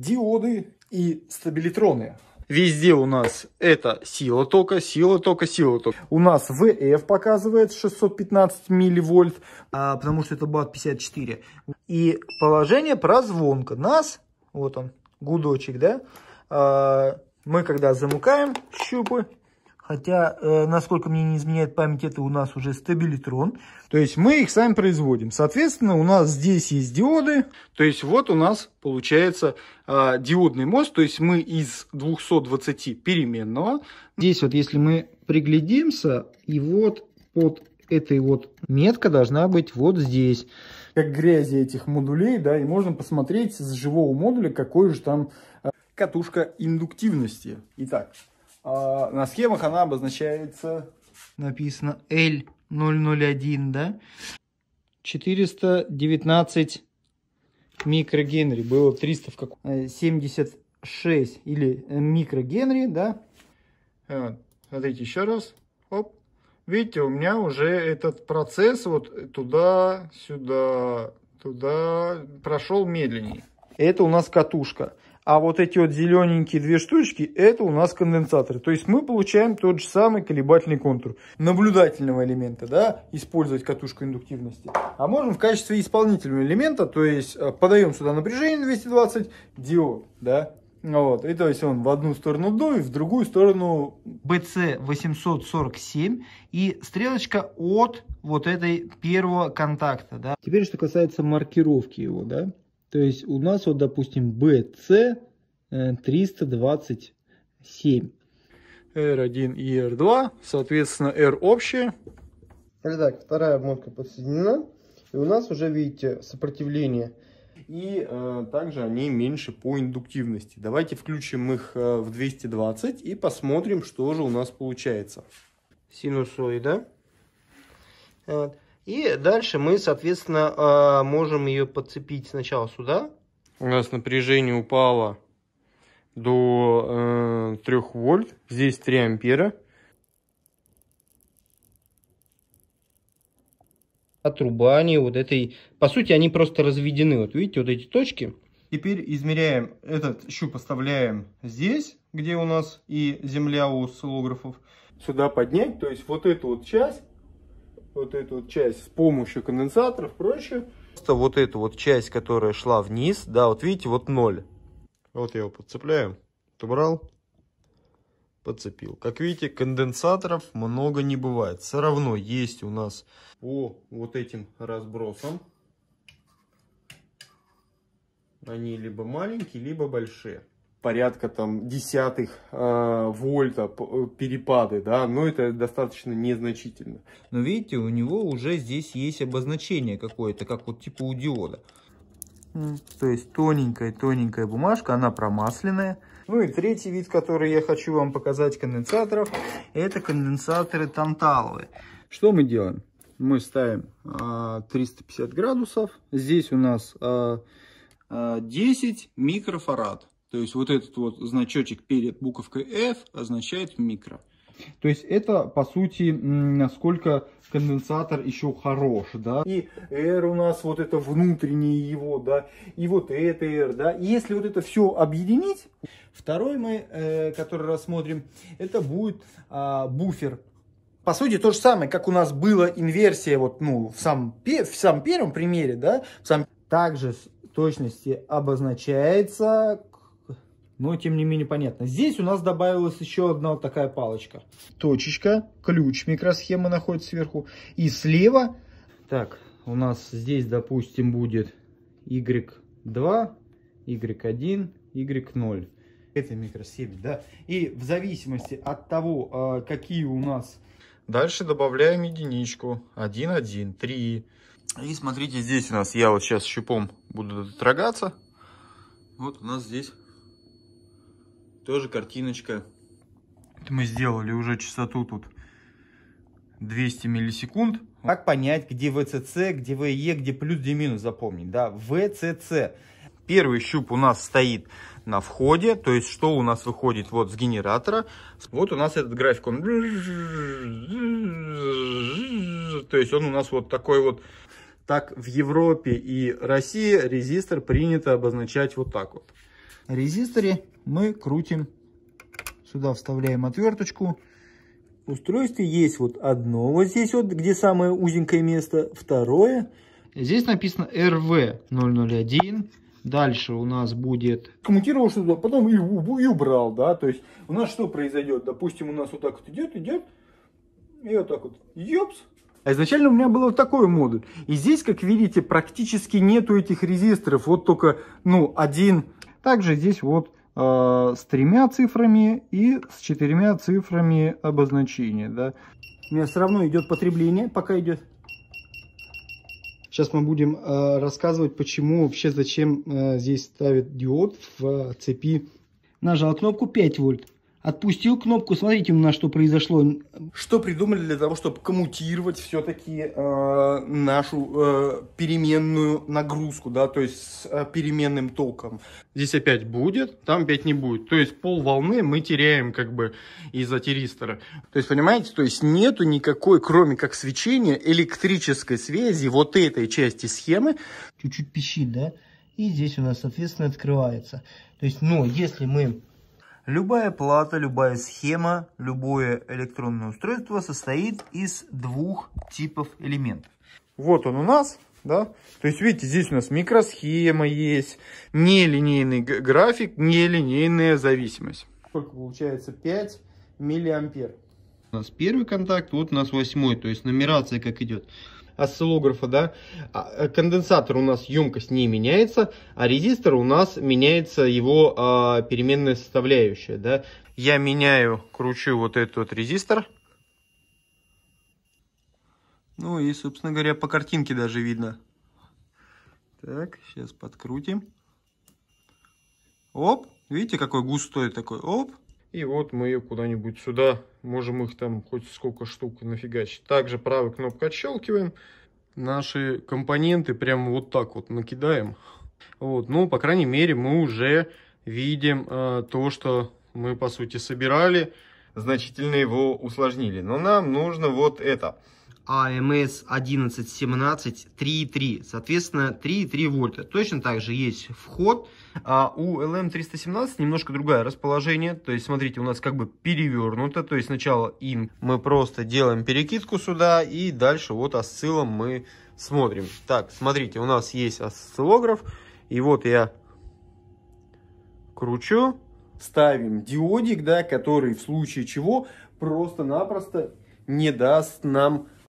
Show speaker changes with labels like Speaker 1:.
Speaker 1: диоды и стабилитроны. Везде у нас это сила тока, сила тока, сила тока. У нас VF показывает 615 милливольт, а, потому что это бат 54. И положение прозвонка. Нас, вот он, гудочек, да, а, мы когда замыкаем щупы, Хотя, э, насколько мне не изменяет память, это у нас уже стабилитрон. То есть мы их сами производим. Соответственно, у нас здесь есть диоды. То есть вот у нас получается э, диодный мост. То есть мы из 220 переменного. Здесь вот если мы приглядимся, и вот под этой вот метка должна быть вот здесь. Как грязи этих модулей, да, и можно посмотреть с живого модуля, какой же там э, катушка индуктивности. Итак, а на схемах она обозначается... Написано L001, да? 419 микрогенри. Было 300 в каком... 76 э, или э, микрогенри, да? Э, вот. Смотрите, еще раз. Оп. Видите, у меня уже этот процесс вот туда-сюда, туда прошел медленнее. Это у нас катушка а вот эти вот зелененькие две штучки, это у нас конденсаторы. То есть мы получаем тот же самый колебательный контур наблюдательного элемента, да, использовать катушку индуктивности. А можем в качестве исполнительного элемента, то есть э, подаем сюда напряжение 220, диод, да, вот, и то есть он в одну сторону до в другую сторону BC847 и стрелочка от вот этой первого контакта, да. Теперь, что касается маркировки его, да, то есть у нас вот, допустим, BC 327. R1 и R2, соответственно, R общее. Итак, вторая обмотка подсоединена. И у нас уже, видите, сопротивление. И э, также они меньше по индуктивности. Давайте включим их э, в 220 и посмотрим, что же у нас получается. Синусоида. Вот. И дальше мы, соответственно, а, можем ее подцепить сначала сюда. У нас напряжение упало до 3 э, вольт, здесь 3 ампера. отрубание вот этой... По сути, они просто разведены. Вот видите, вот эти точки. Теперь измеряем этот щуп, оставляем здесь, где у нас и земля у осциллографов. Сюда поднять, то есть вот эту вот часть вот эту вот часть с помощью конденсаторов, прочее. Просто вот эту вот часть, которая шла вниз, да, вот видите, вот ноль. Вот я его подцепляю, убрал, подцепил. Как видите, конденсаторов много не бывает. Все равно есть у нас по вот этим разбросам. Они либо маленькие, либо большие порядка там десятых э, вольта э, перепады, да, но это достаточно незначительно. Но видите, у него уже здесь есть обозначение какое-то, как вот типа у диода. То есть тоненькая-тоненькая бумажка, она промасленная. Ну и третий вид, который я хочу вам показать конденсаторов, это конденсаторы танталовые. Что мы делаем? Мы ставим э, а, 350 градусов. Здесь у нас э, э, 10 микрофарад. То есть вот этот вот значочек перед буковкой F означает микро. То есть это, по сути, насколько конденсатор еще хорош, да. И R у нас вот это внутреннее его, да, и вот это R, да. И если вот это все объединить, второй мы, э, который рассмотрим, это будет э, буфер. По сути, то же самое, как у нас была инверсия вот, ну, в сам в самом первом примере, да, в также с точности обозначается но тем не менее понятно. Здесь у нас добавилась еще одна вот такая палочка. Точечка, ключ микросхемы находится сверху. И слева, так, у нас здесь, допустим, будет Y2, Y1, Y0. Это микросхеме, да. И в зависимости от того, а, какие у нас... Дальше добавляем единичку. 1, 1, 3. И смотрите, здесь у нас, я вот сейчас щупом буду дотрагаться. Вот у нас здесь тоже картиночка. Это мы сделали уже частоту тут 200 миллисекунд. Как понять, где ВЦЦ, где ВЕ, где плюс, где минус, запомнить, да? ВЦЦ. Первый щуп у нас стоит на входе, то есть что у нас выходит вот с генератора. Вот у нас этот график, он... То есть он у нас вот такой вот... Так в Европе и России резистор принято обозначать вот так вот резисторе мы крутим, сюда вставляем отверточку. В устройстве есть вот одно, вот здесь вот, где самое узенькое место, второе. Здесь написано RV001, дальше у нас будет... Коммутировал что-то, потом и, и убрал, да, то есть у нас что произойдет? Допустим, у нас вот так вот идет, идет, и вот так вот, ёпс, а изначально у меня был вот такой модуль. И здесь, как видите, практически нету этих резисторов. Вот только, ну, один также здесь вот э, с тремя цифрами и с четырьмя цифрами обозначения. Да. У меня все равно идет потребление, пока идет. Сейчас мы будем э, рассказывать, почему вообще, зачем э, здесь ставят диод в э, цепи. Нажал кнопку 5 вольт отпустил кнопку, смотрите, на что произошло. Что придумали для того, чтобы коммутировать все-таки э, нашу э, переменную нагрузку, да, то есть с э, переменным током. Здесь опять будет, там опять не будет. То есть пол волны мы теряем как бы из-за тиристора. То есть, понимаете, то есть нету никакой, кроме как свечения, электрической связи вот этой части схемы. Чуть-чуть пищит, да? И здесь у нас, соответственно, открывается. То есть, но если мы Любая плата, любая схема, любое электронное устройство состоит из двух типов элементов. Вот он у нас, да? То есть, видите, здесь у нас микросхема есть, нелинейный график, нелинейная зависимость. Сколько получается? 5 миллиампер. У нас первый контакт, вот у нас восьмой, то есть нумерация как идет осциллографа, да, а, э, конденсатор у нас емкость не меняется, а резистор у нас меняется его а, переменная составляющая, да. Я меняю, кручу вот этот вот резистор. Ну и, собственно говоря, по картинке даже видно. Так, сейчас подкрутим. Оп, видите, какой густой такой, оп. И вот мы ее куда-нибудь сюда, можем их там хоть сколько штук нафигачить. Также правой кнопкой отщелкиваем. Наши компоненты прямо вот так вот накидаем. Вот, ну, по крайней мере, мы уже видим э, то, что мы, по сути, собирали. Значительно его усложнили. Но нам нужно вот это. АМС 1117 3,3, соответственно 3,3 вольта. Точно так же есть вход, а у LM317 немножко другое расположение, то есть смотрите, у нас как бы перевернуто, то есть сначала им мы просто делаем перекидку сюда и дальше вот осциллом мы смотрим. Так, смотрите, у нас есть осциллограф, и вот я кручу, ставим диодик, да, который в случае чего просто-напросто не даст нам